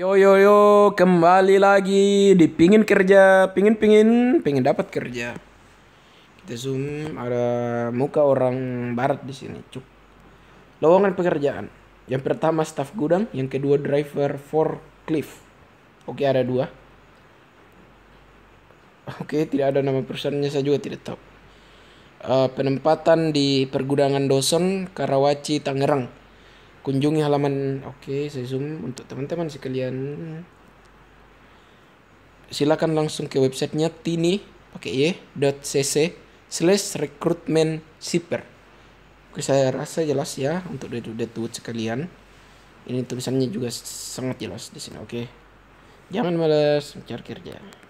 Yo yo yo, kembali lagi di pingin kerja, pingin pingin, pingin dapat kerja. Kita zoom ada muka orang barat di sini, cuk. Lowongan pekerjaan. Yang pertama staf gudang, yang kedua driver forklift. Oke, ada dua. Oke, tidak ada nama perusahaannya saya juga tidak tahu. Uh, penempatan di pergudangan Dosen Karawaci Tangerang kunjungi halaman oke okay, saya zoom untuk teman-teman sekalian silakan langsung ke websitenya tini pakai y dot cc slash recruitment shipper oke saya rasa jelas ya untuk deadwood sekalian ini tulisannya juga sangat jelas di sini oke okay. jangan malas mencari kerja